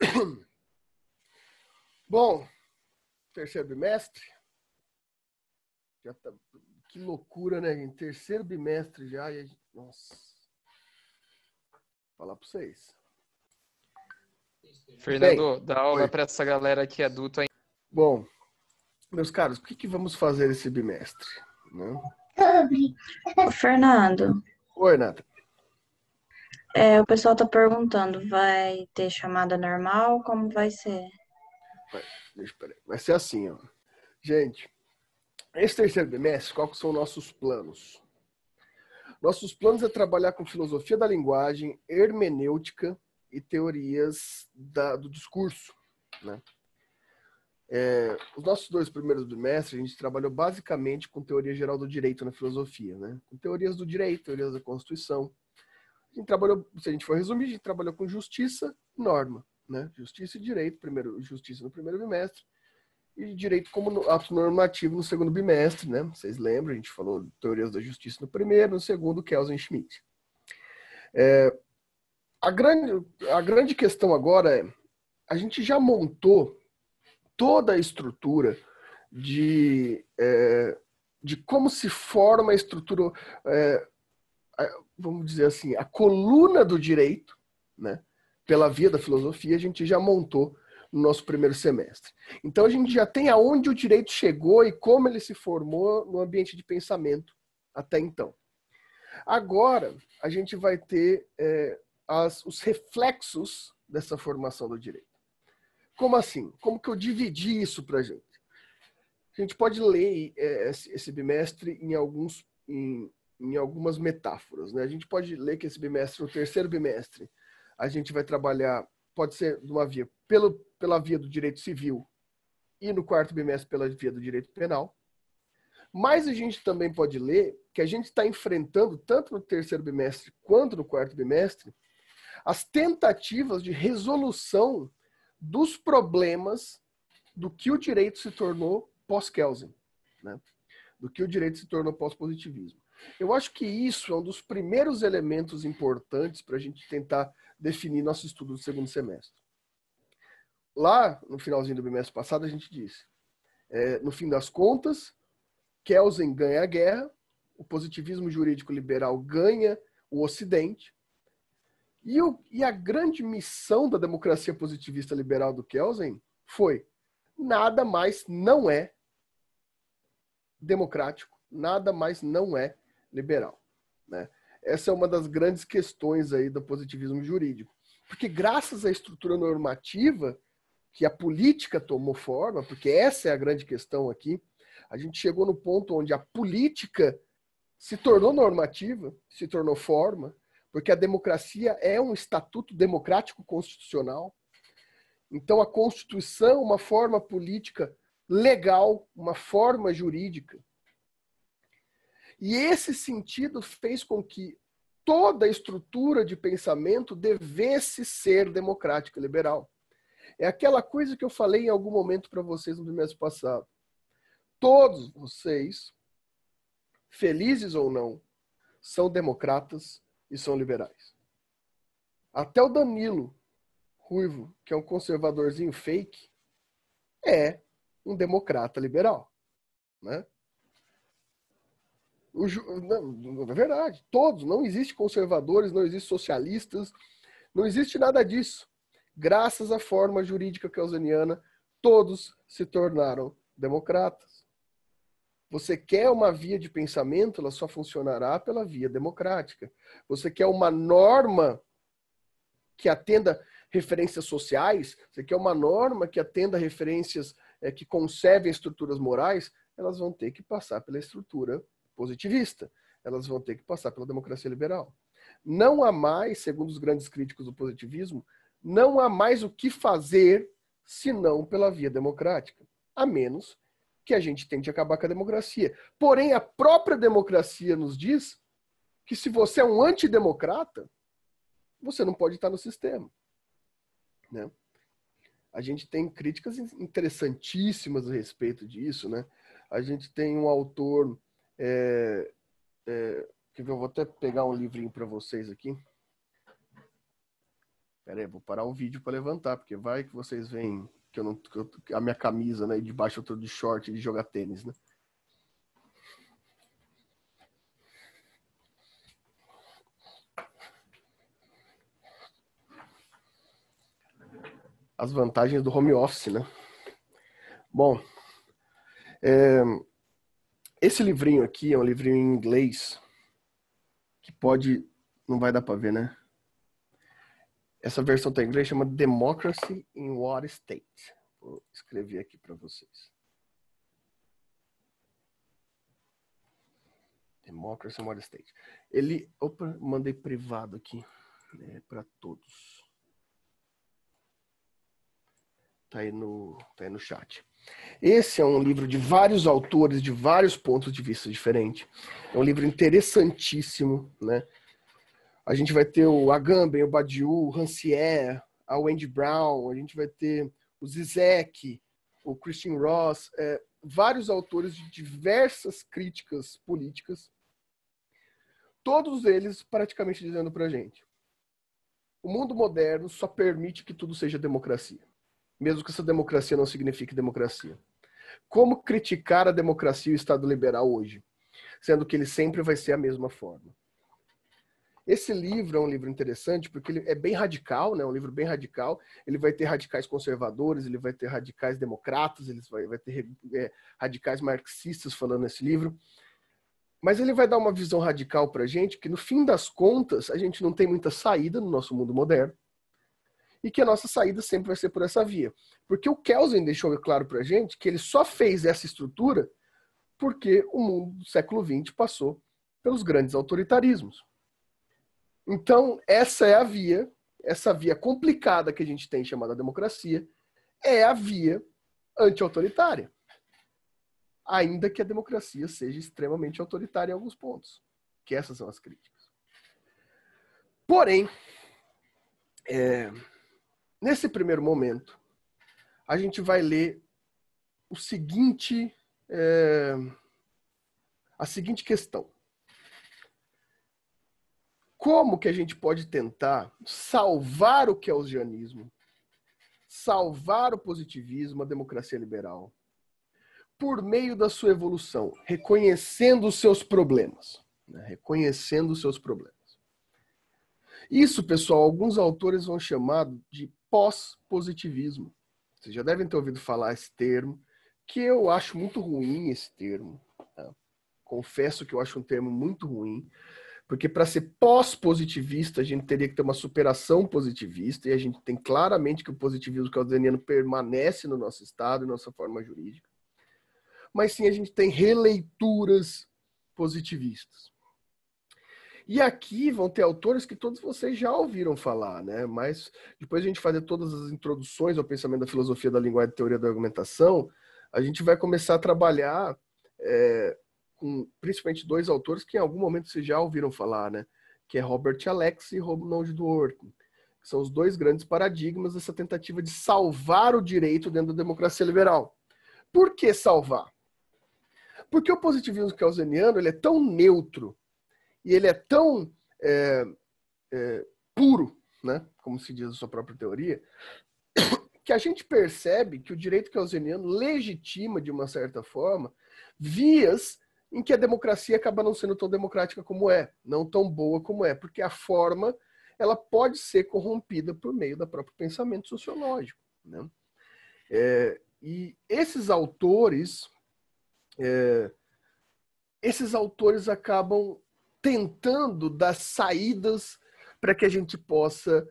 Bom, terceiro bimestre. Já tá, que loucura, né, gente? Terceiro bimestre já. E, nossa. Vou falar para vocês. Fernando, Bem, dá aula para essa galera que é adulta. Hein? Bom, meus caros, o que, que vamos fazer esse bimestre? Né? Fernando. Oi, Nata. É, o pessoal está perguntando, vai ter chamada normal? Como vai ser? Vai, deixa, vai ser assim, ó. Gente, esse terceiro bimestre, quais são nossos planos? Nossos planos é trabalhar com filosofia da linguagem, hermenêutica e teorias da, do discurso. Né? É, os nossos dois primeiros bimestres, a gente trabalhou basicamente com teoria geral do direito na filosofia, né? com teorias do direito, teorias da Constituição, a gente trabalhou, se a gente for resumir, a gente trabalhou com justiça e norma, né? Justiça e direito, primeiro, justiça no primeiro bimestre e direito como ato normativo no segundo bimestre, né? Vocês lembram, a gente falou teorias da justiça no primeiro, no segundo, Kelsen Schmidt. É, a, grande, a grande questão agora é, a gente já montou toda a estrutura de, é, de como se forma a estrutura, é, vamos dizer assim, a coluna do direito, né, pela via da filosofia, a gente já montou no nosso primeiro semestre. Então a gente já tem aonde o direito chegou e como ele se formou no ambiente de pensamento até então. Agora a gente vai ter é, as, os reflexos dessa formação do direito. Como assim? Como que eu dividi isso para a gente? A gente pode ler é, esse bimestre em alguns em em algumas metáforas. Né? A gente pode ler que esse bimestre, o terceiro bimestre, a gente vai trabalhar, pode ser uma via pelo, pela via do direito civil e no quarto bimestre pela via do direito penal. Mas a gente também pode ler que a gente está enfrentando, tanto no terceiro bimestre quanto no quarto bimestre, as tentativas de resolução dos problemas do que o direito se tornou pós-Kelsen, né? do que o direito se tornou pós-positivismo. Eu acho que isso é um dos primeiros elementos importantes para a gente tentar definir nosso estudo do segundo semestre. Lá, no finalzinho do bimestre passado, a gente disse: é, no fim das contas, Kelsen ganha a guerra, o positivismo jurídico liberal ganha o Ocidente, e, o, e a grande missão da democracia positivista liberal do Kelsen foi: nada mais não é democrático, nada mais não é liberal. Né? Essa é uma das grandes questões aí do positivismo jurídico. Porque graças à estrutura normativa que a política tomou forma, porque essa é a grande questão aqui, a gente chegou no ponto onde a política se tornou normativa, se tornou forma, porque a democracia é um estatuto democrático constitucional. Então a Constituição é uma forma política legal, uma forma jurídica. E esse sentido fez com que toda a estrutura de pensamento devesse ser democrática, liberal. É aquela coisa que eu falei em algum momento para vocês no mês passado. Todos vocês, felizes ou não, são democratas e são liberais. Até o Danilo Ruivo, que é um conservadorzinho fake, é um democrata liberal, né? O, não, é verdade, todos. Não existe conservadores, não existe socialistas, não existe nada disso. Graças à forma jurídica keynesiana, todos se tornaram democratas. Você quer uma via de pensamento, ela só funcionará pela via democrática. Você quer uma norma que atenda referências sociais, você quer uma norma que atenda referências é, que conservem estruturas morais, elas vão ter que passar pela estrutura positivista. Elas vão ter que passar pela democracia liberal. Não há mais, segundo os grandes críticos do positivismo, não há mais o que fazer senão pela via democrática, a menos que a gente tente acabar com a democracia. Porém, a própria democracia nos diz que se você é um antidemocrata, você não pode estar no sistema. Né? A gente tem críticas interessantíssimas a respeito disso. Né? A gente tem um autor é, é, que eu vou até pegar um livrinho para vocês aqui. Pera aí, vou parar o vídeo para levantar, porque vai que vocês veem que eu não que eu, a minha camisa, né, de baixo eu tô de short de jogar tênis, né? As vantagens do home office, né? Bom, é, esse livrinho aqui é um livrinho em inglês que pode. Não vai dar para ver, né? Essa versão tá em inglês chama Democracy in What State. Vou escrever aqui para vocês. Democracy in What State. Ele. Opa, mandei privado aqui. Né, para todos. Tá aí, no, tá aí no chat. Esse é um livro de vários autores, de vários pontos de vista diferentes. É um livro interessantíssimo, né? A gente vai ter o Agamben, o Badiou, o Rancière, a Wendy Brown, a gente vai ter o Zizek, o Christine Ross, é, vários autores de diversas críticas políticas, todos eles praticamente dizendo para gente: o mundo moderno só permite que tudo seja democracia mesmo que essa democracia não signifique democracia. Como criticar a democracia e o Estado liberal hoje, sendo que ele sempre vai ser a mesma forma? Esse livro é um livro interessante porque ele é bem radical, né? Um livro bem radical. Ele vai ter radicais conservadores, ele vai ter radicais democratas, ele vai, vai ter é, radicais marxistas falando nesse livro. Mas ele vai dar uma visão radical para gente que no fim das contas a gente não tem muita saída no nosso mundo moderno e que a nossa saída sempre vai ser por essa via. Porque o Kelsen deixou claro para a gente que ele só fez essa estrutura porque o mundo do século XX passou pelos grandes autoritarismos. Então, essa é a via, essa via complicada que a gente tem chamada democracia, é a via anti-autoritária. Ainda que a democracia seja extremamente autoritária em alguns pontos, que essas são as críticas. Porém, é, Nesse primeiro momento, a gente vai ler o seguinte, é, a seguinte questão. Como que a gente pode tentar salvar o keynesianismo, salvar o positivismo, a democracia liberal, por meio da sua evolução, reconhecendo os seus problemas, né? reconhecendo os seus problemas. Isso, pessoal, alguns autores vão chamar de pós-positivismo. Vocês já devem ter ouvido falar esse termo, que eu acho muito ruim esse termo. Tá? Confesso que eu acho um termo muito ruim, porque para ser pós-positivista, a gente teria que ter uma superação positivista, e a gente tem claramente que o positivismo cartesiano permanece no nosso Estado e nossa forma jurídica. Mas sim, a gente tem releituras positivistas. E aqui vão ter autores que todos vocês já ouviram falar, né? Mas depois a gente fazer todas as introduções ao pensamento da filosofia da linguagem e teoria da argumentação, a gente vai começar a trabalhar é, com principalmente dois autores que em algum momento vocês já ouviram falar, né? Que é Robert Alex e Ronald Dworkin. são os dois grandes paradigmas dessa tentativa de salvar o direito dentro da democracia liberal. Por que salvar? Porque o positivismo causeniano ele é tão neutro e ele é tão é, é, puro, né, como se diz a sua própria teoria, que a gente percebe que o direito keynesiano legitima, de uma certa forma, vias em que a democracia acaba não sendo tão democrática como é, não tão boa como é, porque a forma ela pode ser corrompida por meio do próprio pensamento sociológico. Né? É, e esses autores, é, esses autores acabam tentando dar saídas para que a gente possa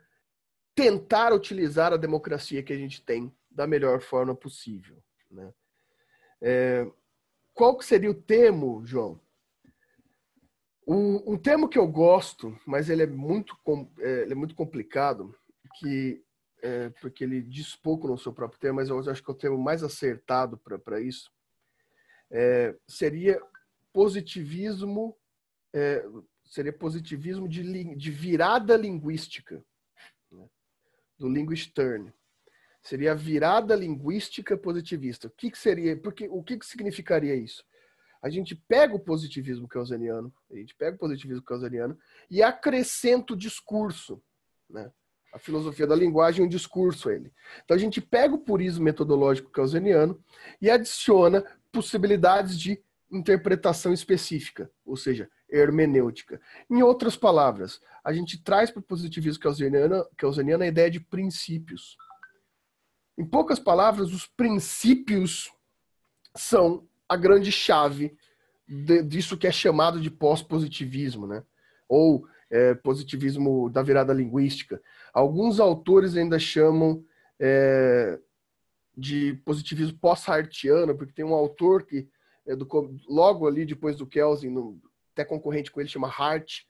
tentar utilizar a democracia que a gente tem da melhor forma possível. Né? É, qual que seria o termo, João? Um, um termo que eu gosto, mas ele é muito, é, ele é muito complicado, que é, porque ele diz pouco no seu próprio termo, mas eu acho que é o termo mais acertado para isso, é, seria positivismo é, seria positivismo de, de virada linguística, né? do linguist turn. Seria a virada linguística positivista. O que, que seria? Porque, o que, que significaria isso? A gente pega o positivismo causaliano, a gente pega o positivismo keynesiano e acrescenta o discurso, né? A filosofia da linguagem e um discurso ele. Então a gente pega o purismo metodológico causaliano e adiciona possibilidades de interpretação específica, ou seja, hermenêutica. Em outras palavras, a gente traz para o positivismo causaniano, é é a ideia de princípios. Em poucas palavras, os princípios são a grande chave de, disso que é chamado de pós-positivismo, né? ou é, positivismo da virada linguística. Alguns autores ainda chamam é, de positivismo pós-hartiano, porque tem um autor que, é do, logo ali depois do Kelsen, no, até concorrente com ele, chama Hart,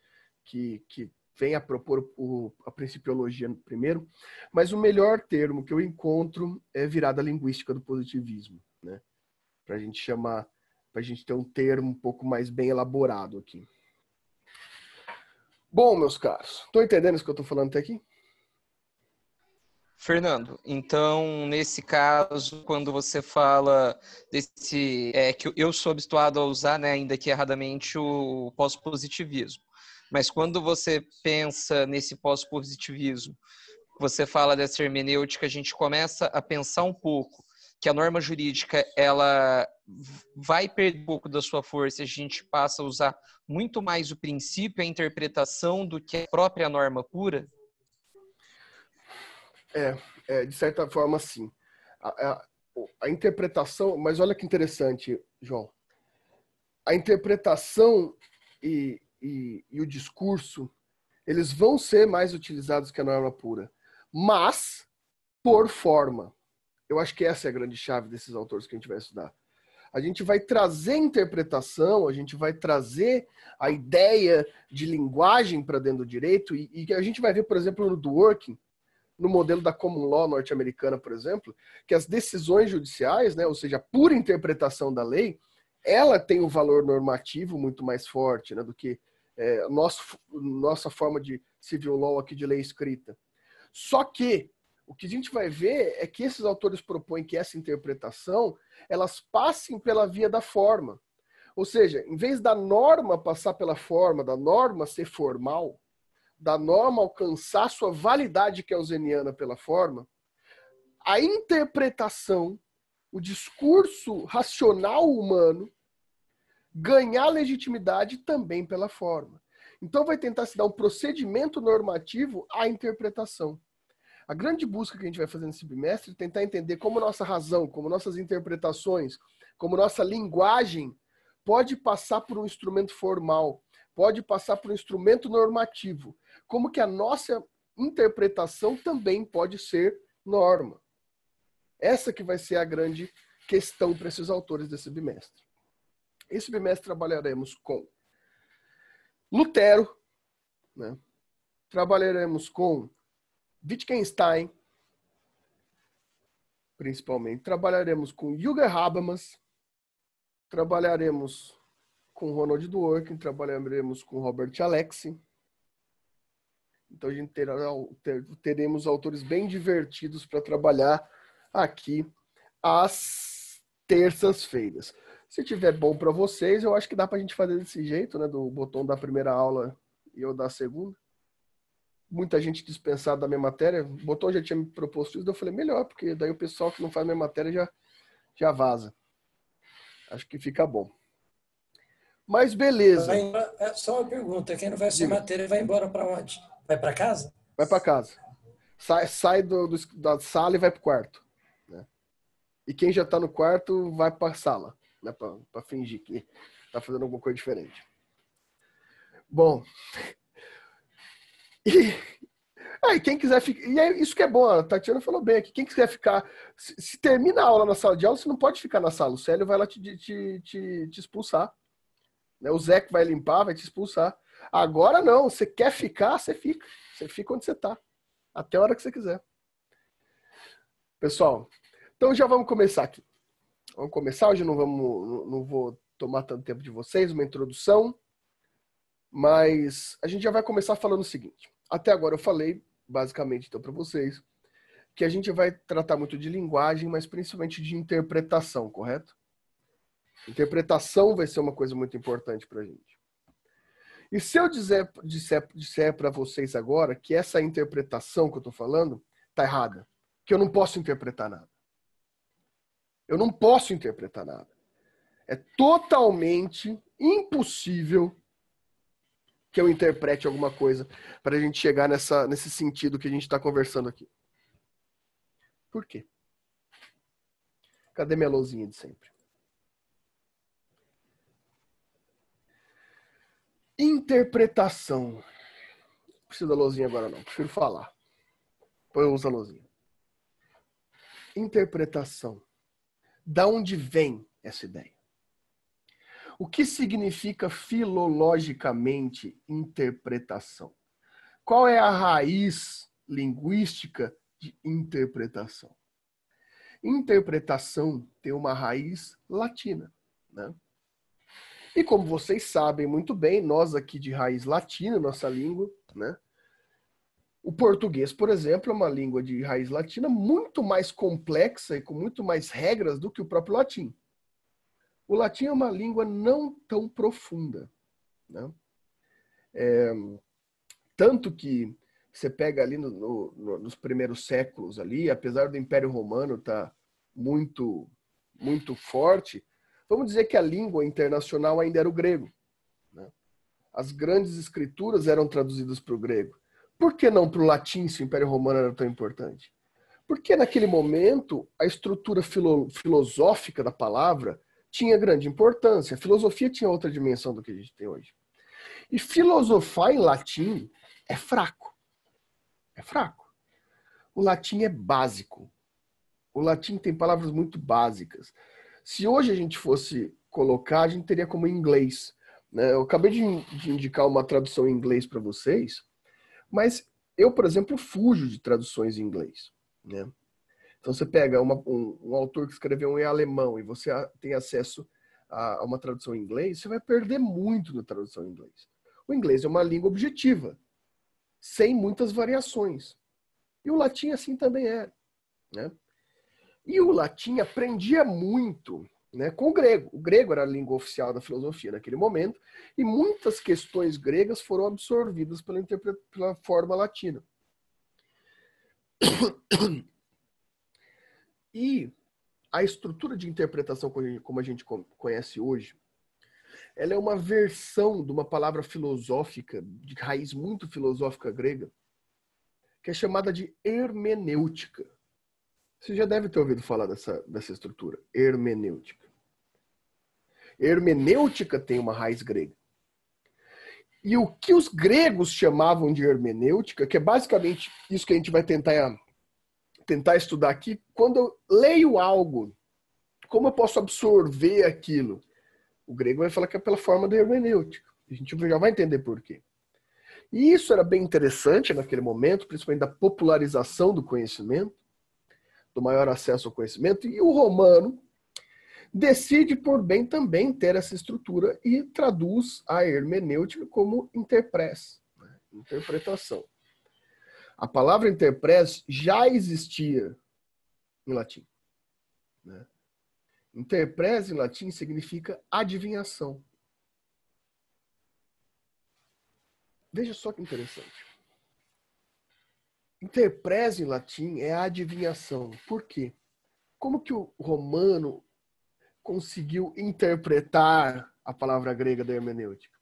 que, que vem a propor o, a principiologia primeiro. Mas o melhor termo que eu encontro é virada linguística do positivismo, né? Para a gente chamar, para a gente ter um termo um pouco mais bem elaborado aqui. Bom, meus caros, estou entendendo isso que eu estou falando até aqui? Fernando, então, nesse caso, quando você fala desse. É, que eu sou habituado a usar, né, ainda que erradamente, o pós-positivismo. Mas quando você pensa nesse pós-positivismo, você fala dessa hermenêutica, a gente começa a pensar um pouco que a norma jurídica ela vai perder um pouco da sua força, a gente passa a usar muito mais o princípio, a interpretação do que a própria norma pura? É, é de certa forma, sim. A, a, a interpretação, mas olha que interessante, João. A interpretação e, e, e, o discurso, eles vão ser mais utilizados que a norma pura, mas por forma. Eu acho que essa é a grande chave desses autores que a gente vai estudar. A gente vai trazer interpretação, a gente vai trazer a ideia de linguagem para dentro do direito, e, e a gente vai ver, por exemplo, no Dworkin, no modelo da common law norte-americana, por exemplo, que as decisões judiciais, né, ou seja, a pura interpretação da lei, ela tem um valor normativo muito mais forte né, do que é, nosso, nossa forma de civil law aqui de lei escrita. Só que o que a gente vai ver é que esses autores propõem que essa interpretação elas passem pela via da forma. Ou seja, em vez da norma passar pela forma, da norma ser formal, da norma alcançar sua validade keynesiana é pela forma, a interpretação, o discurso racional humano ganhar legitimidade também pela forma. Então vai tentar se dar um procedimento normativo à interpretação. A grande busca que a gente vai fazer nesse bimestre é tentar entender como nossa razão, como nossas interpretações, como nossa linguagem pode passar por um instrumento formal pode passar por um instrumento normativo, como que a nossa interpretação também pode ser norma. Essa que vai ser a grande questão para esses autores desse bimestre. Esse bimestre trabalharemos com Lutero, né? trabalharemos com Wittgenstein, principalmente. Trabalharemos com Jürgen Habermas, trabalharemos com Ronald Dworkin, trabalharemos com Robert Alexi. Então a gente terá, ter, teremos autores bem divertidos para trabalhar aqui às terças-feiras. Se tiver bom para vocês, eu acho que dá para a gente fazer desse jeito, né? Do botão da primeira aula e eu da segunda. Muita gente dispensada da minha matéria. O botão já tinha me proposto isso, eu falei, melhor, porque daí o pessoal que não faz minha matéria já, já vaza. Acho que fica bom. Mas beleza. É só uma pergunta: quem não vai se matéria vai embora para onde? Vai para casa? Vai para casa. Sai, sai do, do, da sala e vai para o quarto. Né? E quem já está no quarto vai para a sala né? para fingir que está fazendo alguma coisa diferente. Bom. E, aí, ah, quem quiser ficar. E é isso que é bom, a Tatiana falou bem aqui. Quem quiser ficar. Se, se termina a aula na sala de aula, você não pode ficar na sala. O Célio vai lá te, te, te, te expulsar. Né? O Zé que vai limpar, vai te expulsar. Agora não, você quer ficar, você fica. Você fica onde você está. Até a hora que você quiser. Pessoal, então já vamos começar aqui. Vamos começar, hoje não, vamos, não vou tomar tanto tempo de vocês, uma introdução. Mas a gente já vai começar falando o seguinte. Até agora eu falei, basicamente, então, para vocês, que a gente vai tratar muito de linguagem, mas principalmente de interpretação, correto? Interpretação vai ser uma coisa muito importante para a gente. E se eu dizer, disser, disser para vocês agora que essa interpretação que eu estou falando está errada, que eu não posso interpretar nada. Eu não posso interpretar nada. É totalmente impossível que eu interprete alguma coisa para a gente chegar nessa, nesse sentido que a gente está conversando aqui. Por quê? Cadê minha lousinha de sempre? Interpretação. Não preciso da luzinha agora, não. Prefiro falar. Depois eu uso a luzinha. Interpretação. Da onde vem essa ideia? O que significa filologicamente interpretação? Qual é a raiz linguística de interpretação? Interpretação tem uma raiz latina. Né? E como vocês sabem muito bem, nós aqui de raiz latina, nossa língua, né? O português, por exemplo, é uma língua de raiz latina muito mais complexa e com muito mais regras do que o próprio latim. O latim é uma língua não tão profunda. Né? É, tanto que você pega ali no, no, nos primeiros séculos ali, apesar do Império Romano estar tá muito muito forte, Vamos dizer que a língua internacional ainda era o grego. Né? As grandes escrituras eram traduzidas para o grego. Por que não para o latim, se o Império Romano era tão importante? Porque naquele momento a estrutura filo filosófica da palavra tinha grande importância. A filosofia tinha outra dimensão do que a gente tem hoje. E filosofar em latim é fraco. É fraco. O latim é básico. O latim tem palavras muito básicas. Se hoje a gente fosse colocar, a gente teria como inglês. Né? Eu acabei de, de indicar uma tradução em inglês para vocês, mas eu, por exemplo, fujo de traduções em inglês. Né? Então você pega uma, um, um, autor que escreveu em alemão e você tem acesso a, a, uma tradução em inglês, você vai perder muito na tradução em inglês. O inglês é uma língua objetiva, sem muitas variações. E o latim assim também é. Né? E o latim aprendia muito né, com o grego. O grego era a língua oficial da filosofia naquele momento, e muitas questões gregas foram absorvidas pela, pela forma latina. E a estrutura de interpretação como a gente conhece hoje, ela é uma versão de uma palavra filosófica, de raiz muito filosófica grega, que é chamada de hermenêutica. Você já deve ter ouvido falar dessa, dessa estrutura, hermenêutica. Hermenêutica tem uma raiz grega. E o que os gregos chamavam de hermenêutica, que é basicamente isso que a gente vai tentar, tentar estudar aqui, quando eu leio algo, como eu posso absorver aquilo? O grego vai falar que é pela forma da hermenêutica. A gente já vai entender por quê. E isso era bem interessante naquele momento, principalmente da popularização do conhecimento, do maior acesso ao conhecimento, e o romano decide por bem também ter essa estrutura e traduz a hermenêutica como interpres, né? interpretação. A palavra interpres já existia em latim. Né? Interpres em latim significa adivinhação. Veja só que interessante. Interprese em latim é a adivinhação. Por quê? Como que o romano conseguiu interpretar a palavra grega da hermenêutica?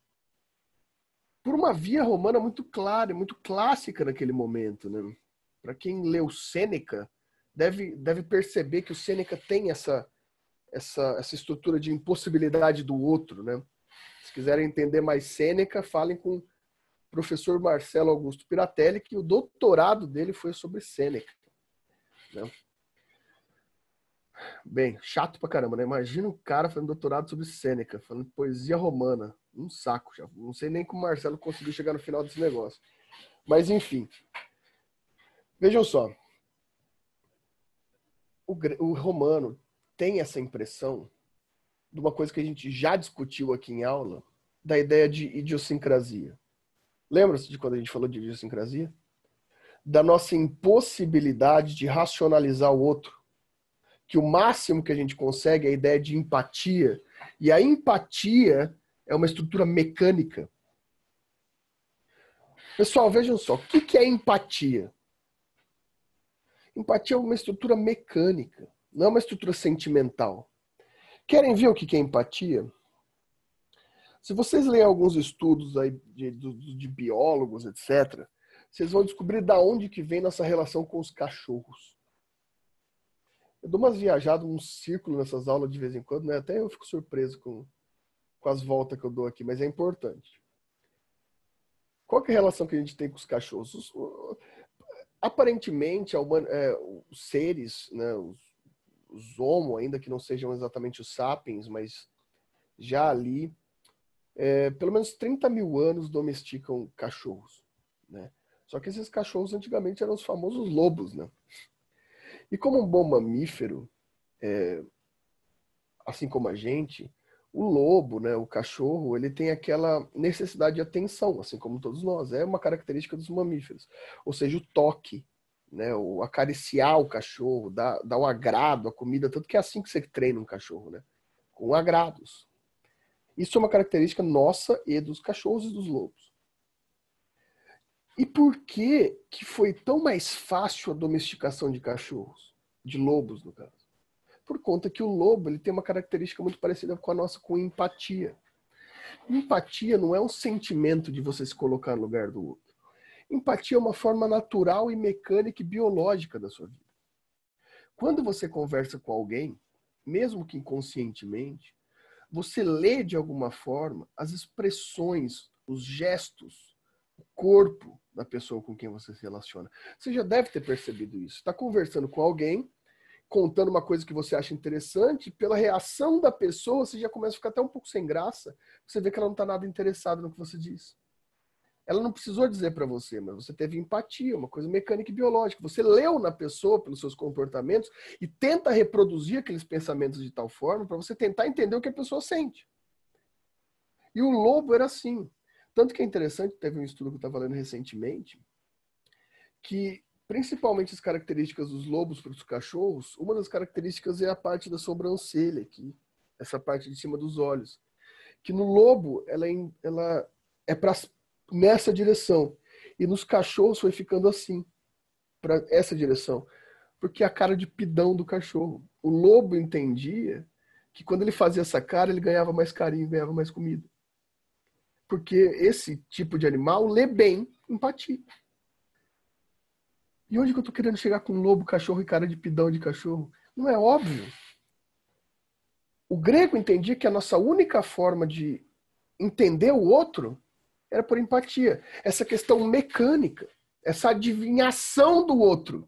Por uma via romana muito clara, muito clássica naquele momento. Né? Para quem leu Sêneca, deve, deve perceber que o Sêneca tem essa, essa, essa estrutura de impossibilidade do outro. Né? Se quiserem entender mais Sêneca, falem com professor Marcelo Augusto Piratelli, que o doutorado dele foi sobre Sêneca. Né? Bem, chato pra caramba, né? Imagina um cara fazendo doutorado sobre Sêneca, falando poesia romana. Um saco já. Não sei nem como o Marcelo conseguiu chegar no final desse negócio. Mas, enfim. Vejam só. O, o romano tem essa impressão de uma coisa que a gente já discutiu aqui em aula, da ideia de idiosincrasia. Lembra-se de quando a gente falou de idiosincrasia? Da nossa impossibilidade de racionalizar o outro. Que o máximo que a gente consegue é a ideia de empatia. E a empatia é uma estrutura mecânica. Pessoal, vejam só, o que é empatia? Empatia é uma estrutura mecânica, não é uma estrutura sentimental. Querem ver o que é empatia? Se vocês lerem alguns estudos aí de, de, de biólogos, etc., vocês vão descobrir da onde que vem nossa relação com os cachorros. Eu dou umas viajadas, um círculo nessas aulas de vez em quando, né? Até eu fico surpreso com, com as voltas que eu dou aqui, mas é importante. Qual é a relação que a gente tem com os cachorros? Os, aparentemente, é, os seres, né, os, os homo, ainda que não sejam exatamente os sapiens, mas já ali é, pelo menos 30 mil anos domesticam cachorros. Né? Só que esses cachorros antigamente eram os famosos lobos. Né? E como um bom mamífero, é, assim como a gente, o lobo, né, o cachorro, ele tem aquela necessidade de atenção, assim como todos nós. É uma característica dos mamíferos. Ou seja, o toque, né, o acariciar o cachorro, dar, dar agrado à comida, tanto que é assim que você treina um cachorro, né? Com agrados. Isso é uma característica nossa e dos cachorros e dos lobos. E por que que foi tão mais fácil a domesticação de cachorros, de lobos no caso? Por conta que o lobo ele tem uma característica muito parecida com a nossa, com empatia. Empatia não é um sentimento de você se colocar no lugar do outro. Empatia é uma forma natural e mecânica e biológica da sua vida. Quando você conversa com alguém, mesmo que inconscientemente, você lê de alguma forma as expressões, os gestos, o corpo da pessoa com quem você se relaciona. Você já deve ter percebido isso. Está conversando com alguém, contando uma coisa que você acha interessante, pela reação da pessoa, você já começa a ficar até um pouco sem graça. Você vê que ela não está nada interessada no que você diz ela não precisou dizer para você, mas você teve empatia, uma coisa mecânica e biológica. Você leu na pessoa pelos seus comportamentos e tenta reproduzir aqueles pensamentos de tal forma para você tentar entender o que a pessoa sente. E o lobo era assim. Tanto que é interessante, teve um estudo que eu estava lendo recentemente, que principalmente as características dos lobos para os cachorros, uma das características é a parte da sobrancelha aqui, essa parte de cima dos olhos. Que no lobo, ela, é ela é para as nessa direção. E nos cachorros foi ficando assim, para essa direção. Porque a cara de pidão do cachorro. O lobo entendia que quando ele fazia essa cara, ele ganhava mais carinho, ganhava mais comida. Porque esse tipo de animal lê bem empatia. E onde que eu tô querendo chegar com lobo, cachorro e cara de pidão de cachorro? Não é óbvio. O grego entendia que a nossa única forma de entender o outro era por empatia. Essa questão mecânica, essa adivinhação do outro.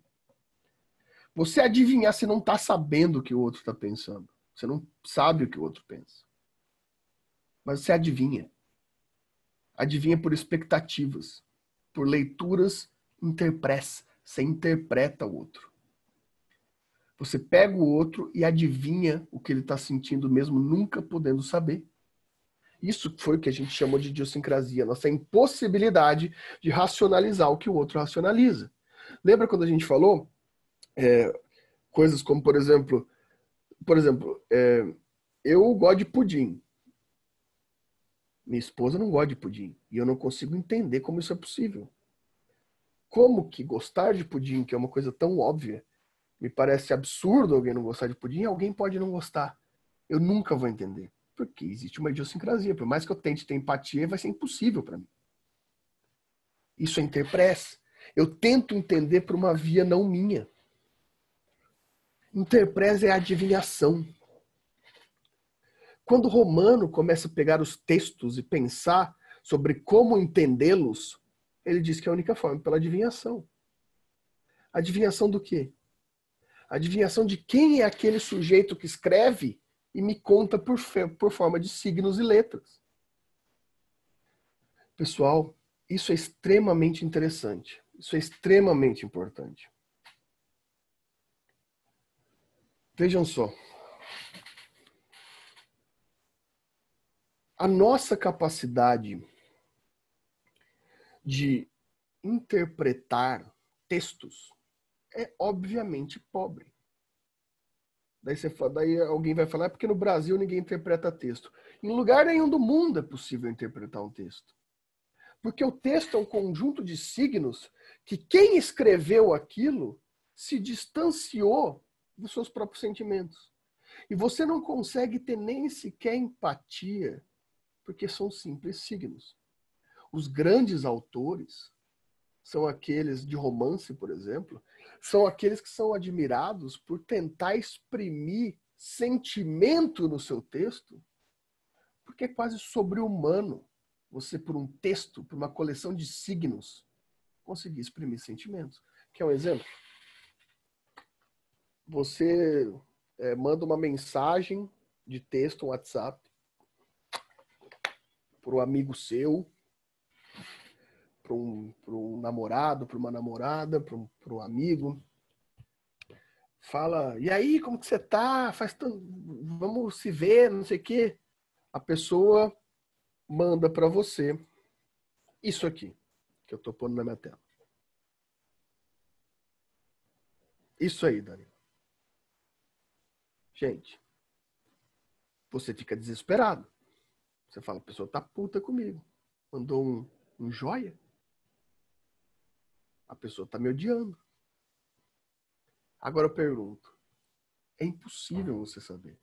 Você adivinhar, você não está sabendo o que o outro está pensando. Você não sabe o que o outro pensa. Mas você adivinha. Adivinha por expectativas, por leituras interpreta. Você interpreta o outro. Você pega o outro e adivinha o que ele está sentindo, mesmo nunca podendo saber. Isso foi o que a gente chamou de idiosincrasia, nossa impossibilidade de racionalizar o que o outro racionaliza. Lembra quando a gente falou é, coisas como, por exemplo, por exemplo, é, eu gosto de pudim. Minha esposa não gosta de pudim. E eu não consigo entender como isso é possível. Como que gostar de pudim, que é uma coisa tão óbvia, me parece absurdo alguém não gostar de pudim, alguém pode não gostar. Eu nunca vou entender. Porque existe uma idiosincrasia. Por mais que eu tente ter empatia, vai ser impossível para mim. Isso é interpress. Eu tento entender por uma via não minha. Interpress é adivinhação. Quando o Romano começa a pegar os textos e pensar sobre como entendê-los, ele diz que é a única forma pela adivinhação. Adivinhação do quê? Adivinhação de quem é aquele sujeito que escreve e me conta por, por forma de signos e letras. Pessoal, isso é extremamente interessante. Isso é extremamente importante. Vejam só. A nossa capacidade de interpretar textos é obviamente pobre. Daí, você, daí alguém vai falar, é porque no Brasil ninguém interpreta texto. Em lugar nenhum do mundo é possível interpretar um texto. Porque o texto é um conjunto de signos que quem escreveu aquilo se distanciou dos seus próprios sentimentos. E você não consegue ter nem sequer empatia, porque são simples signos. Os grandes autores são aqueles de romance, por exemplo, são aqueles que são admirados por tentar exprimir sentimento no seu texto, porque é quase sobre-humano você, por um texto, por uma coleção de signos, conseguir exprimir sentimentos. Quer um exemplo? Você é, manda uma mensagem de texto, um WhatsApp, para um amigo seu, para um, um namorado, para uma namorada, para um, um amigo. Fala, e aí, como que você tá? Faz tanto... Vamos se ver, não sei o quê. A pessoa manda para você isso aqui que eu estou pondo na minha tela. Isso aí, Dani. Gente, você fica desesperado. Você fala, a pessoa tá puta comigo. Mandou um, um joia? A pessoa está me odiando. Agora eu pergunto: é impossível você saber.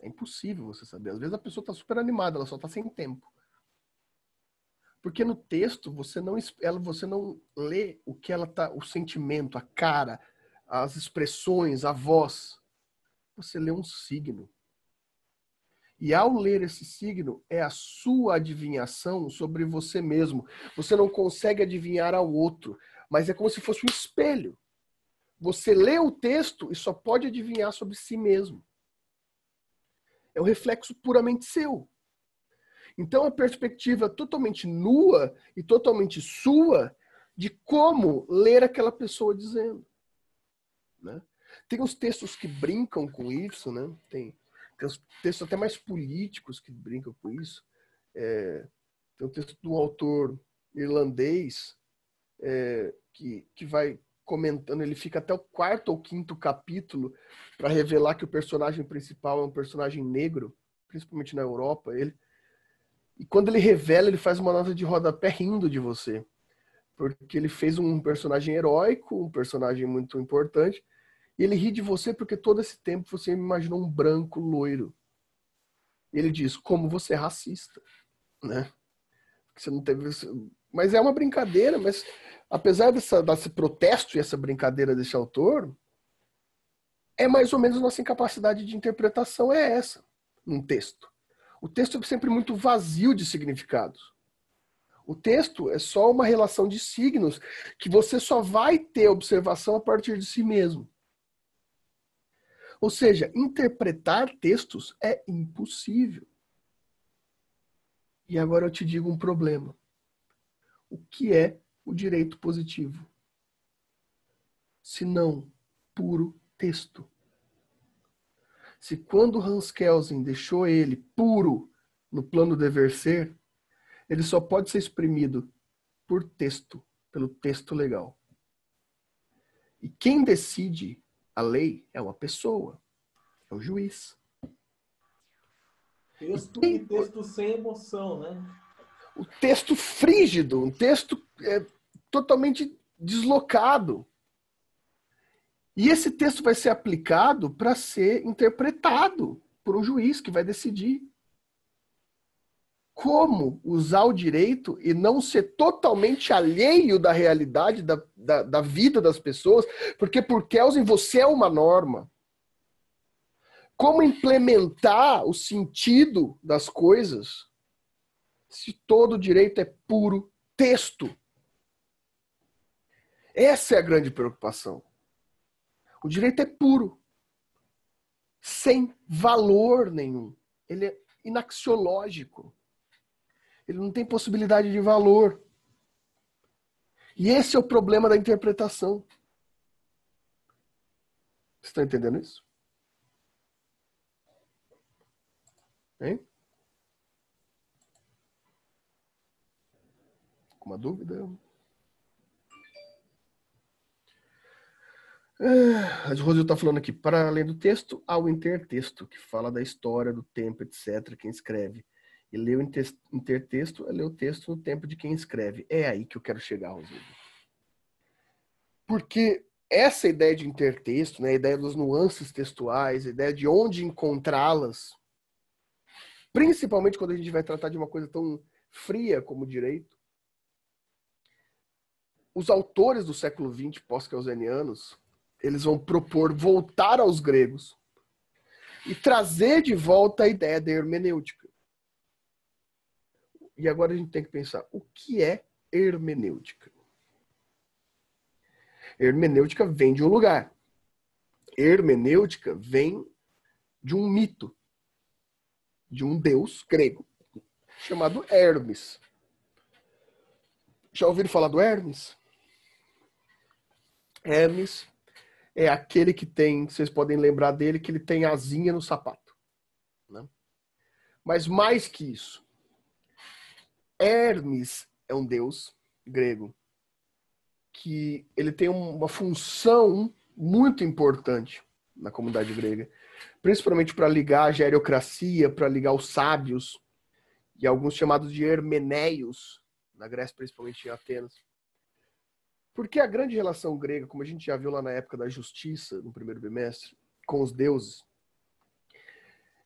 É impossível você saber. Às vezes a pessoa está super animada, ela só está sem tempo. Porque no texto você não ela, você não lê o que ela tá, o sentimento, a cara, as expressões, a voz. Você lê um signo. E ao ler esse signo é a sua adivinhação sobre você mesmo. Você não consegue adivinhar ao outro. Mas é como se fosse um espelho. Você lê o texto e só pode adivinhar sobre si mesmo. É um reflexo puramente seu. Então, a perspectiva totalmente nua e totalmente sua de como ler aquela pessoa dizendo. Né? Tem os textos que brincam com isso, né? Tem, tem textos até mais políticos que brincam com isso. É, tem um texto de um autor irlandês é, que, que vai comentando, ele fica até o quarto ou quinto capítulo para revelar que o personagem principal é um personagem negro, principalmente na Europa, ele. E quando ele revela, ele faz uma nota de rodapé rindo de você. Porque ele fez um personagem heróico, um personagem muito importante, e ele ri de você porque todo esse tempo você imaginou um branco loiro. Ele diz: "Como você é racista", né? você não teve mas é uma brincadeira, mas apesar dessa, desse protesto e essa brincadeira desse autor, é mais ou menos nossa incapacidade de interpretação é essa, num texto. O texto é sempre muito vazio de significados. O texto é só uma relação de signos que você só vai ter observação a partir de si mesmo. Ou seja, interpretar textos é impossível. E agora eu te digo um problema o que é o direito positivo, se não puro texto. Se quando Hans Kelsen deixou ele puro no plano dever ser, ele só pode ser exprimido por texto, pelo texto legal. E quem decide a lei é uma pessoa, é o juiz. Texto e, quem... e texto sem emoção, né? o texto frígido, um texto é, totalmente deslocado. E esse texto vai ser aplicado para ser interpretado por um juiz que vai decidir. Como usar o direito e não ser totalmente alheio da realidade, da, da, da vida das pessoas, porque por Kelsen você é uma norma. Como implementar o sentido das coisas se todo direito é puro texto. Essa é a grande preocupação. O direito é puro, sem valor nenhum. Ele é inaxiológico. Ele não tem possibilidade de valor. E esse é o problema da interpretação. Você está entendendo isso? Hein? Alguma dúvida? A ah, de Rosil está falando aqui, para além do texto, há o intertexto, que fala da história, do tempo, etc., quem escreve. E ler o intertexto é ler o texto no tempo de quem escreve. É aí que eu quero chegar, Rosil. Porque essa ideia de intertexto, né, a ideia das nuances textuais, a ideia de onde encontrá-las, principalmente quando a gente vai tratar de uma coisa tão fria como direito, os autores do século XX pós-causenianos, eles vão propor voltar aos gregos e trazer de volta a ideia da hermenêutica. E agora a gente tem que pensar, o que é hermenêutica? Hermenêutica vem de um lugar. Hermenêutica vem de um mito, de um deus grego, chamado Hermes. Já ouviram falar do Hermes? Hermes é aquele que tem, vocês podem lembrar dele, que ele tem asinha no sapato. Né? Mas mais que isso, Hermes é um deus grego que ele tem uma função muito importante na comunidade grega, principalmente para ligar a geriocracia, para ligar os sábios e alguns chamados de hermeneios na Grécia, principalmente em Atenas porque a grande relação grega, como a gente já viu lá na época da justiça, no primeiro bimestre, com os deuses,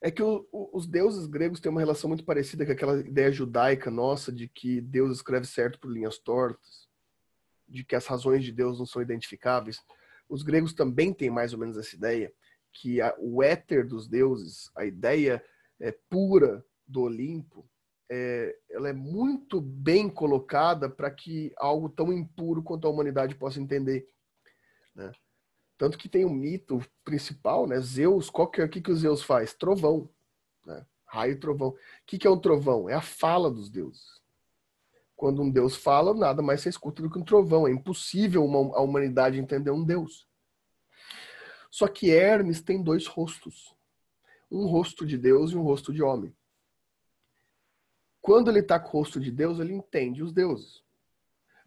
é que o, o, os deuses gregos têm uma relação muito parecida com aquela ideia judaica nossa de que Deus escreve certo por linhas tortas, de que as razões de Deus não são identificáveis. Os gregos também têm mais ou menos essa ideia, que a, o éter dos deuses, a ideia é, pura do Olimpo, é, ela é muito bem colocada para que algo tão impuro quanto a humanidade possa entender. Né? Tanto que tem um mito principal, né? Zeus, qual que, é, que, que o Zeus faz? Trovão. Né? Raio e trovão. O que, que é um trovão? É a fala dos deuses. Quando um deus fala, nada mais se escuta do que um trovão. É impossível uma, a humanidade entender um deus. Só que Hermes tem dois rostos. Um rosto de Deus e um rosto de homem. Quando ele está com o rosto de Deus, ele entende os deuses.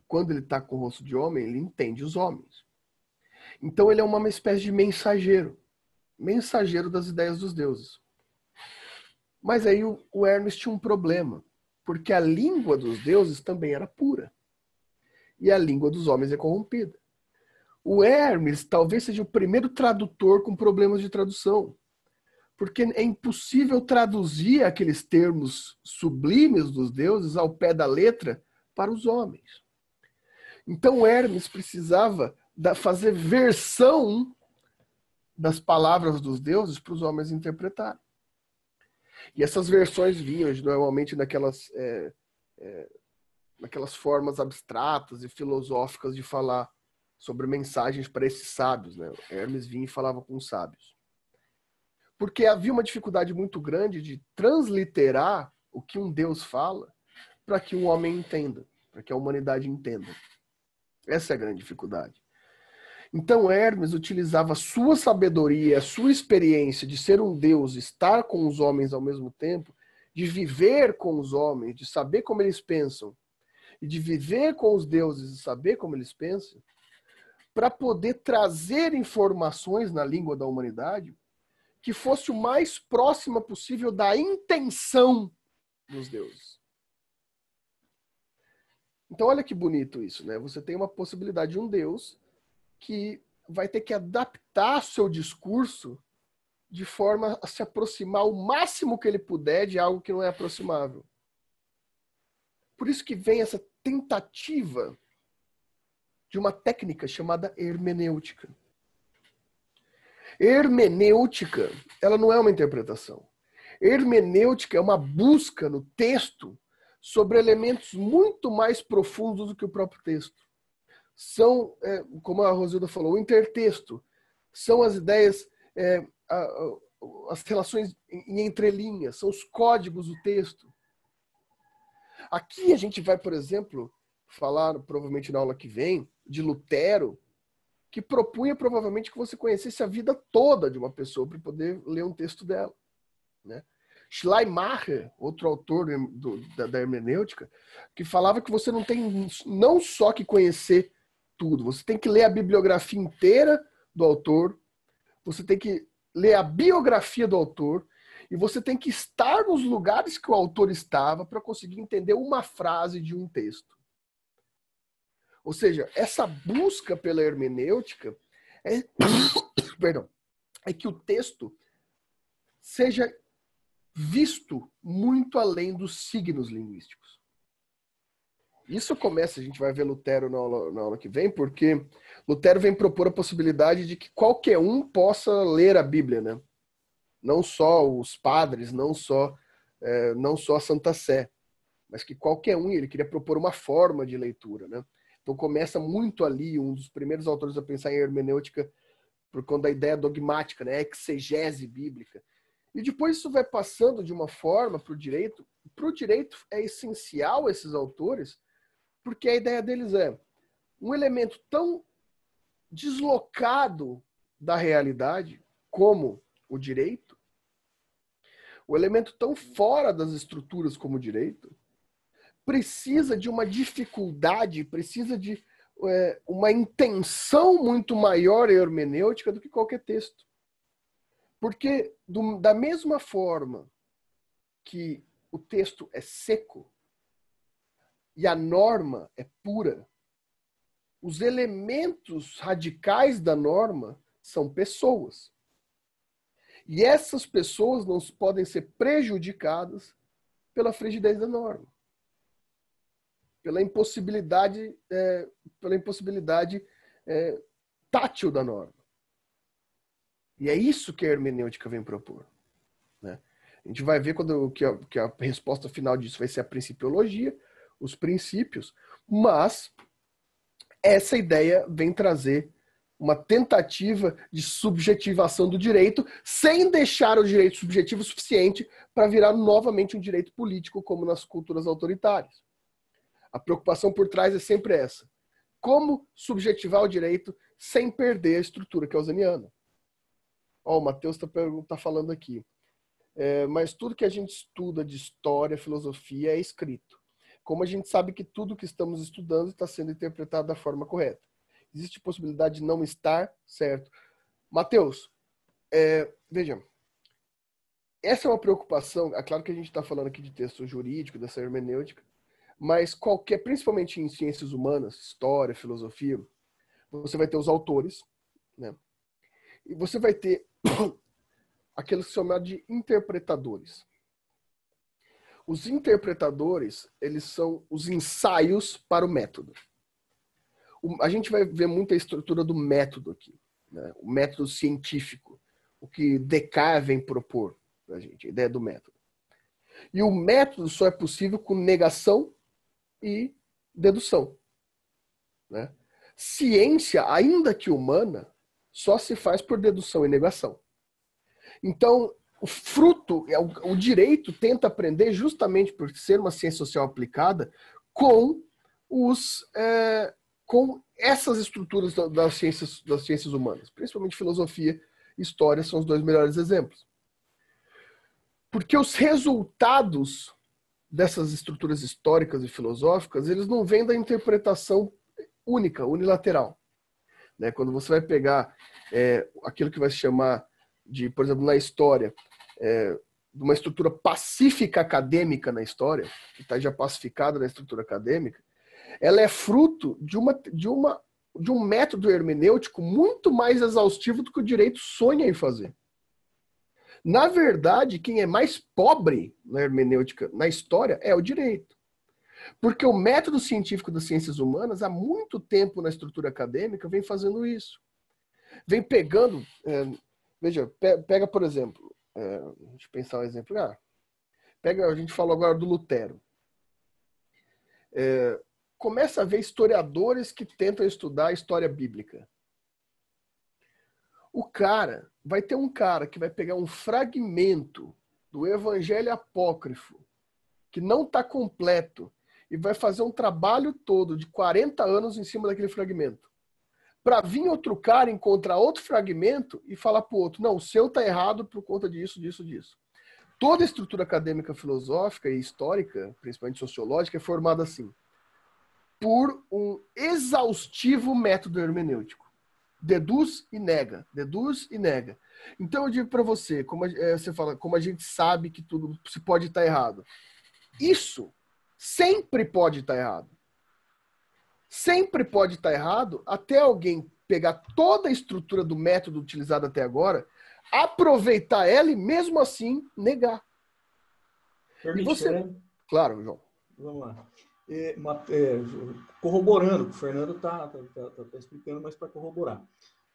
Quando ele está com o rosto de homem, ele entende os homens. Então ele é uma espécie de mensageiro mensageiro das ideias dos deuses. Mas aí o, o Hermes tinha um problema, porque a língua dos deuses também era pura. E a língua dos homens é corrompida. O Hermes talvez seja o primeiro tradutor com problemas de tradução porque é impossível traduzir aqueles termos sublimes dos deuses ao pé da letra para os homens. Então Hermes precisava da, fazer versão das palavras dos deuses para os homens interpretarem. E essas versões vinham normalmente naquelas, é, é, naquelas formas abstratas e filosóficas de falar sobre mensagens para esses sábios. Né? Hermes vinha e falava com os sábios porque havia uma dificuldade muito grande de transliterar o que um Deus fala para que um homem entenda, para que a humanidade entenda. Essa é a grande dificuldade. Então Hermes utilizava sua sabedoria, sua experiência de ser um Deus, estar com os homens ao mesmo tempo, de viver com os homens, de saber como eles pensam, e de viver com os deuses e saber como eles pensam, para poder trazer informações na língua da humanidade que fosse o mais próxima possível da intenção dos deuses. Então, olha que bonito isso, né? Você tem uma possibilidade de um Deus que vai ter que adaptar seu discurso de forma a se aproximar o máximo que ele puder de algo que não é aproximável. Por isso que vem essa tentativa de uma técnica chamada hermenêutica. Hermenêutica, ela não é uma interpretação. Hermenêutica é uma busca no texto sobre elementos muito mais profundos do que o próprio texto. São, é, como a Rosilda falou, o intertexto. São as ideias, é, a, a, as relações em entrelinhas, são os códigos do texto. Aqui a gente vai, por exemplo, falar, provavelmente na aula que vem, de Lutero que propunha provavelmente que você conhecesse a vida toda de uma pessoa para poder ler um texto dela. Né? Schleimacher, outro autor do, da, da, hermenêutica, que falava que você não tem não só que conhecer tudo, você tem que ler a bibliografia inteira do autor, você tem que ler a biografia do autor e você tem que estar nos lugares que o autor estava para conseguir entender uma frase de um texto. Ou seja, essa busca pela hermenêutica é, perdão, é que o texto seja visto muito além dos signos linguísticos. Isso começa, a gente vai ver Lutero na aula, na aula que vem, porque Lutero vem propor a possibilidade de que qualquer um possa ler a Bíblia, né? Não só os padres, não só, é, não só a Santa Sé, mas que qualquer um, ele queria propor uma forma de leitura, né? Então começa muito ali, um dos primeiros autores a pensar em hermenêutica por conta da ideia dogmática, né? exegese bíblica. E depois isso vai passando de uma forma para o direito. Para o direito é essencial esses autores, porque a ideia deles é um elemento tão deslocado da realidade como o direito, o um elemento tão fora das estruturas como o direito, precisa de uma dificuldade, precisa de é, uma intenção muito maior hermenêutica do que qualquer texto. Porque, do, da mesma forma que o texto é seco e a norma é pura, os elementos radicais da norma são pessoas. E essas pessoas não podem ser prejudicadas pela frigidez da norma pela impossibilidade, é, pela impossibilidade é, tátil da norma. E é isso que a hermenêutica vem propor. Né? A gente vai ver quando que a, que a resposta final disso vai ser a principiologia, os princípios, mas essa ideia vem trazer uma tentativa de subjetivação do direito, sem deixar o direito subjetivo suficiente para virar novamente um direito político, como nas culturas autoritárias. A preocupação por trás é sempre essa. Como subjetivar o direito sem perder a estrutura causaniana? É Ó, o Matheus está tá falando aqui. É, mas tudo que a gente estuda de história, filosofia, é escrito. Como a gente sabe que tudo que estamos estudando está sendo interpretado da forma correta? Existe possibilidade de não estar certo. Matheus, é, veja, essa é uma preocupação, é claro que a gente está falando aqui de texto jurídico, dessa hermenêutica, mas qualquer, principalmente em ciências humanas, história, filosofia, você vai ter os autores, né? E você vai ter aqueles chamados de interpretadores. Os interpretadores, eles são os ensaios para o método. O, a gente vai ver muita estrutura do método aqui, né? o método científico, o que Descartes vem propor para a gente, a ideia do método. E o método só é possível com negação e dedução. Né? Ciência, ainda que humana, só se faz por dedução e negação. Então, o fruto, é o direito tenta aprender justamente por ser uma ciência social aplicada com os é, com essas estruturas das ciências, das ciências humanas, principalmente filosofia e história são os dois melhores exemplos. Porque os resultados dessas estruturas históricas e filosóficas, eles não vêm da interpretação única, unilateral. Né? Quando você vai pegar é, aquilo que vai se chamar de, por exemplo, na história, é, de uma estrutura pacífica acadêmica na história, que está já pacificada na estrutura acadêmica, ela é fruto de, uma, de, uma, de um método hermenêutico muito mais exaustivo do que o direito sonha em fazer. Na verdade, quem é mais pobre na hermenêutica, na história, é o direito. Porque o método científico das ciências humanas, há muito tempo na estrutura acadêmica, vem fazendo isso. Vem pegando. É, veja, pega, por exemplo. É, deixa eu pensar um exemplo. Ah, pega, a gente falou agora do Lutero. É, começa a ver historiadores que tentam estudar a história bíblica. O cara vai ter um cara que vai pegar um fragmento do Evangelho Apócrifo, que não está completo, e vai fazer um trabalho todo de 40 anos em cima daquele fragmento. Para vir outro cara encontrar outro fragmento e falar para o outro: não, o seu está errado por conta disso, disso, disso. Toda estrutura acadêmica, filosófica e histórica, principalmente sociológica, é formada assim, por um exaustivo método hermenêutico deduz e nega, deduz e nega. Então eu digo para você, como a, é, você fala, como a gente sabe que tudo se pode estar tá errado. Isso sempre pode estar tá errado. Sempre pode estar tá errado até alguém pegar toda a estrutura do método utilizado até agora, aproveitar ela e mesmo assim negar. Permite, você... Né? Claro, João. Vamos lá é, uma, é, corroborando, o Fernando está tá, tá, tá, tá explicando, mas para corroborar.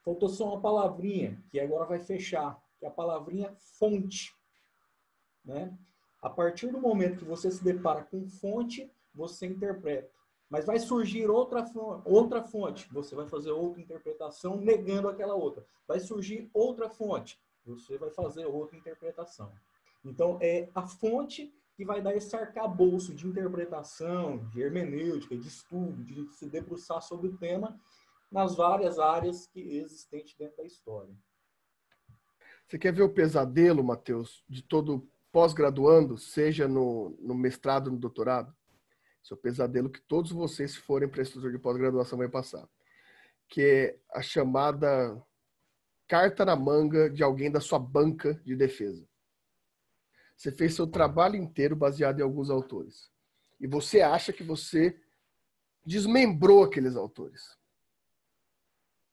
Faltou só uma palavrinha, que agora vai fechar, que é a palavrinha fonte. Né? A partir do momento que você se depara com fonte, você interpreta. Mas vai surgir outra, outra fonte, você vai fazer outra interpretação negando aquela outra. Vai surgir outra fonte, você vai fazer outra interpretação. Então, é a fonte que vai dar esse arcabouço de interpretação, de hermenêutica, de estudo, de se debruçar sobre o tema nas várias áreas que existentes dentro da história. Você quer ver o pesadelo, Matheus, de todo pós-graduando, seja no, no mestrado no doutorado? Esse é o pesadelo que todos vocês, se forem para estrutura de pós-graduação, vai passar. Que é a chamada carta na manga de alguém da sua banca de defesa. Você fez seu trabalho inteiro baseado em alguns autores. E você acha que você desmembrou aqueles autores.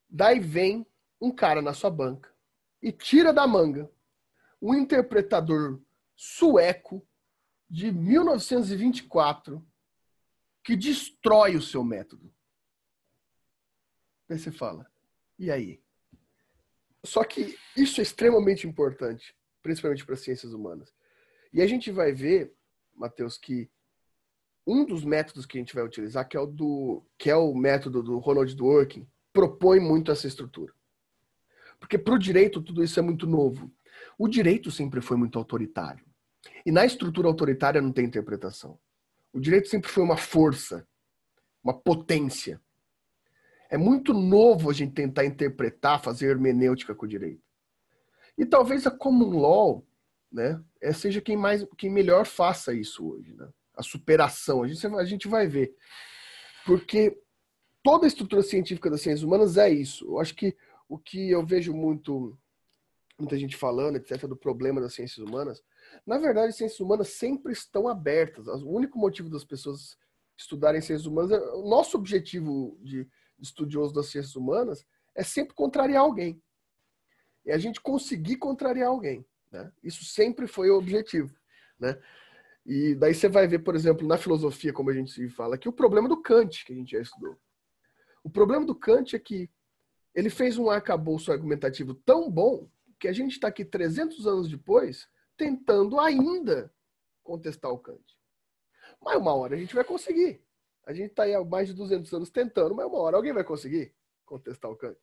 Daí vem um cara na sua banca e tira da manga um interpretador sueco de 1924 que destrói o seu método. Aí você fala, e aí? Só que isso é extremamente importante, principalmente para as ciências humanas. E a gente vai ver, Matheus, que um dos métodos que a gente vai utilizar, que é o, do, que é o método do Ronald Dworkin, propõe muito essa estrutura. Porque para o direito tudo isso é muito novo. O direito sempre foi muito autoritário. E na estrutura autoritária não tem interpretação. O direito sempre foi uma força, uma potência. É muito novo a gente tentar interpretar, fazer hermenêutica com o direito. E talvez a é common law né? É seja quem mais, quem melhor faça isso hoje, né? A superação, a gente, a gente vai ver, porque toda a estrutura científica das ciências humanas é isso. Eu acho que o que eu vejo muito muita gente falando, etc, do problema das ciências humanas, na verdade, as ciências humanas sempre estão abertas. O único motivo das pessoas estudarem ciências humanas, é, o nosso objetivo de estudioso das ciências humanas é sempre contrariar alguém. É a gente conseguir contrariar alguém. Né? Isso sempre foi o objetivo. Né? E daí você vai ver, por exemplo, na filosofia, como a gente fala, que o problema do Kant, que a gente já estudou. O problema do Kant é que ele fez um arcabouço argumentativo tão bom que a gente está aqui 300 anos depois tentando ainda contestar o Kant. Mas uma hora a gente vai conseguir. A gente está aí há mais de 200 anos tentando, mas uma hora alguém vai conseguir contestar o Kant.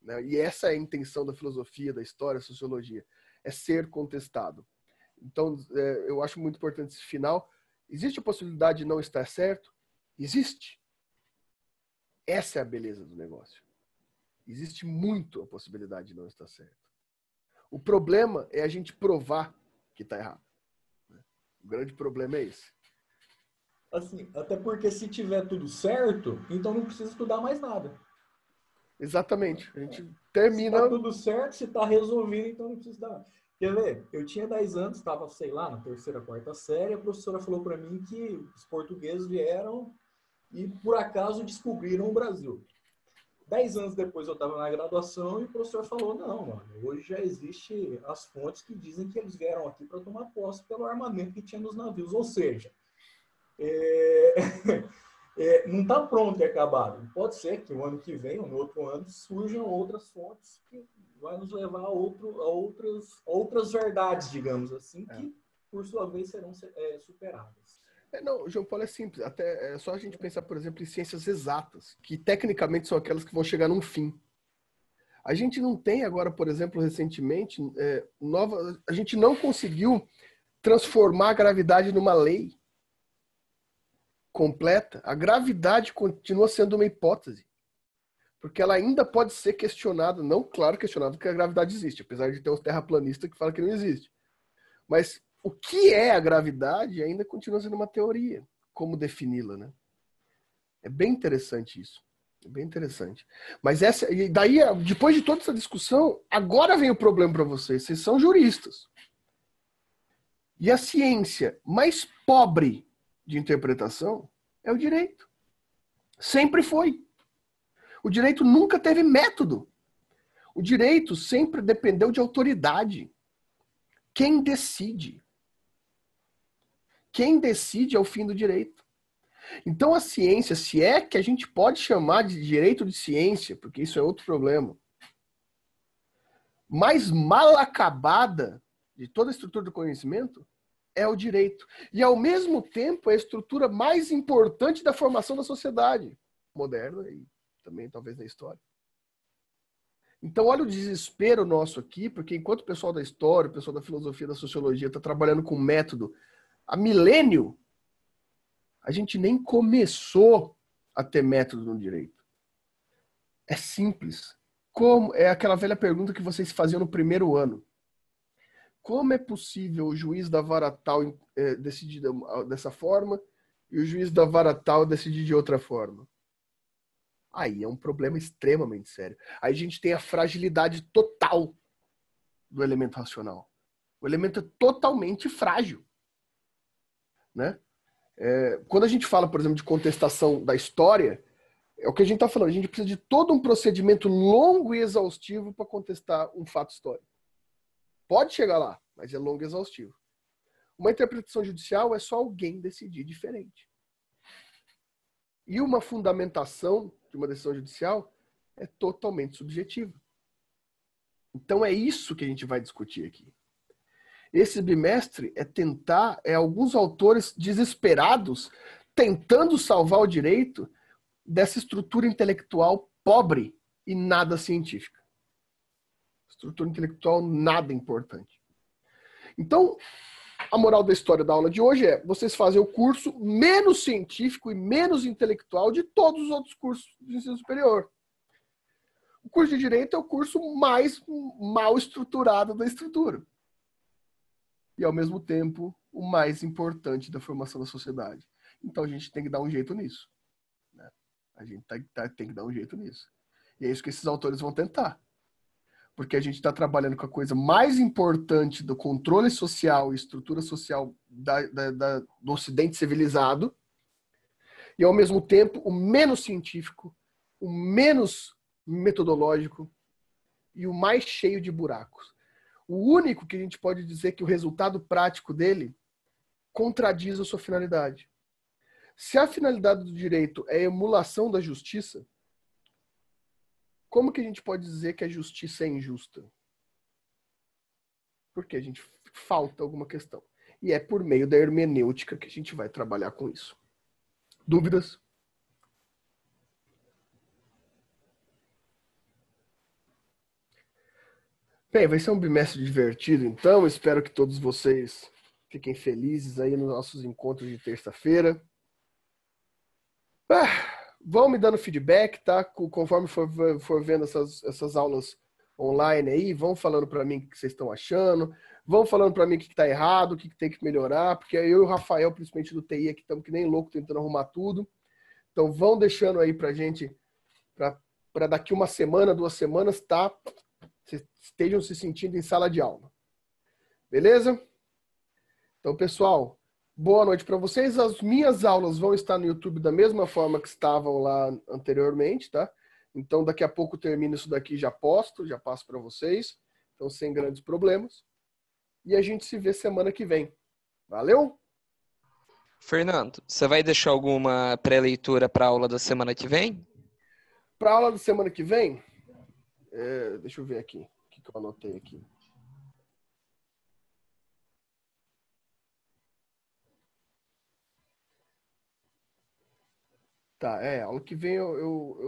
Né? E essa é a intenção da filosofia, da história, da sociologia é ser contestado. Então, é, eu acho muito importante esse final. Existe a possibilidade de não estar certo? Existe. Essa é a beleza do negócio. Existe muito a possibilidade de não estar certo. O problema é a gente provar que está errado. Né? O grande problema é esse. Assim, até porque se tiver tudo certo, então não precisa estudar mais nada. Exatamente. A gente é. termina. Se tá tudo certo, se tá resolvido, então não precisa dar. Quer ver? Eu tinha 10 anos, estava, sei lá, na terceira, quarta série, a professora falou para mim que os portugueses vieram e, por acaso, descobriram o Brasil. Dez anos depois eu estava na graduação e o professor falou, não, mano, hoje já existe as fontes que dizem que eles vieram aqui para tomar posse pelo armamento que tinha nos navios. Ou seja, é... é, não está pronto e acabado. Pode ser que o ano que vem, ou no outro ano, surjam outras fontes que vai nos levar a, outro, a outras, outras verdades, digamos assim, é. que, por sua vez, serão é, superadas. É, não, João Paulo, é simples. Até, é só a gente pensar, por exemplo, em ciências exatas, que tecnicamente são aquelas que vão chegar num fim. A gente não tem agora, por exemplo, recentemente, é, nova, a gente não conseguiu transformar a gravidade numa lei completa, a gravidade continua sendo uma hipótese. Porque ela ainda pode ser questionada, não claro questionada, que a gravidade existe, apesar de ter os terraplanistas que falam que não existe. Mas o que é a gravidade ainda continua sendo uma teoria. Como defini-la, né? É bem interessante isso. É bem interessante. Mas essa, e daí, depois de toda essa discussão, agora vem o problema para vocês. Vocês são juristas. E a ciência mais pobre de interpretação é o direito. Sempre foi. O direito nunca teve método. O direito sempre dependeu de autoridade. Quem decide? Quem decide é o fim do direito. Então a ciência, se é que a gente pode chamar de direito de ciência, porque isso é outro problema, mais mal acabada de toda a estrutura do conhecimento é o direito. E, ao mesmo tempo, é a estrutura mais importante da formação da sociedade moderna e também, talvez, da história. Então, olha o desespero nosso aqui, porque enquanto o pessoal da história, o pessoal da filosofia, da sociologia está trabalhando com método há milênio, a gente nem começou a ter método no direito. É simples. Como é aquela velha pergunta que vocês faziam no primeiro ano como é possível o juiz da vara tal é, decidir dessa forma e o juiz da vara tal decidir de outra forma? Aí é um problema extremamente sério. Aí a gente tem a fragilidade total do elemento racional. O elemento é totalmente frágil. Né? É, quando a gente fala, por exemplo, de contestação da história, é o que a gente está falando. A gente precisa de todo um procedimento longo e exaustivo para contestar um fato histórico. Pode chegar lá, mas é longo e exaustivo. Uma interpretação judicial é só alguém decidir diferente. E uma fundamentação de uma decisão judicial é totalmente subjetiva. Então é isso que a gente vai discutir aqui. Esse bimestre é tentar, é alguns autores desesperados tentando salvar o direito dessa estrutura intelectual pobre e nada científica estrutura intelectual nada importante. Então, a moral da história da aula de hoje é vocês fazem o curso menos científico e menos intelectual de todos os outros cursos de ensino superior. O curso de direito é o curso mais mal estruturado da estrutura. E, ao mesmo tempo, o mais importante da formação da sociedade. Então, a gente tem que dar um jeito nisso. Né? A gente tá, tá, tem que dar um jeito nisso. E é isso que esses autores vão tentar porque a gente está trabalhando com a coisa mais importante do controle social e estrutura social da, da, da, do Ocidente civilizado, e ao mesmo tempo o menos científico, o menos metodológico e o mais cheio de buracos. O único que a gente pode dizer que o resultado prático dele contradiz a sua finalidade. Se a finalidade do direito é a emulação da justiça, como que a gente pode dizer que a justiça é injusta? Porque a gente falta alguma questão. E é por meio da hermenêutica que a gente vai trabalhar com isso. Dúvidas? Bem, vai ser um bimestre divertido, então. Espero que todos vocês fiquem felizes aí nos nossos encontros de terça-feira. Ah! vão me dando feedback, tá? Conforme for, for vendo essas, essas aulas online aí, vão falando para mim o que vocês estão achando, vão falando para mim o que está errado, o que, tem que melhorar, porque eu e o Rafael, principalmente do TI, aqui é estamos que nem louco tentando arrumar tudo. Então vão deixando aí para gente, para daqui uma semana, duas semanas, tá? Vocês estejam se sentindo em sala de aula. Beleza? Então, pessoal, Boa noite para vocês. As minhas aulas vão estar no YouTube da mesma forma que estavam lá anteriormente, tá? Então, daqui a pouco termino isso daqui, já posto, já passo para vocês. Então, sem grandes problemas. E a gente se vê semana que vem. Valeu? Fernando, você vai deixar alguma pré-leitura para a aula da semana que vem? Para a aula da semana que vem? É, deixa eu ver aqui. O que, que eu anotei aqui? Tá, é, ano que vem eu, eu,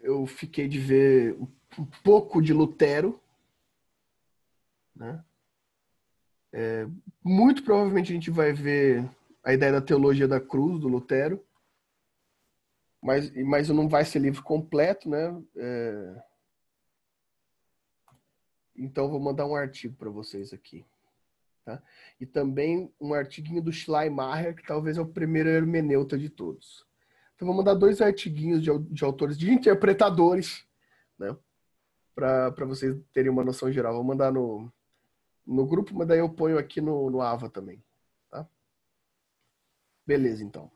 eu, eu fiquei de ver um pouco de Lutero, né? É, muito provavelmente a gente vai ver a ideia da teologia da cruz do Lutero, mas, mas não vai ser livro completo, né? É... Então vou mandar um artigo para vocês aqui. Tá? E também um artiguinho do Schleimacher, que talvez é o primeiro hermeneuta de todos. Então, vou mandar dois artiguinhos de, de autores, de interpretadores, né? Para vocês terem uma noção geral. Vou mandar no, no grupo, mas daí eu ponho aqui no, no AVA também. Tá? Beleza, então.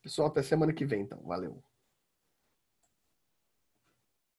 Pessoal, até semana que vem, então. Valeu.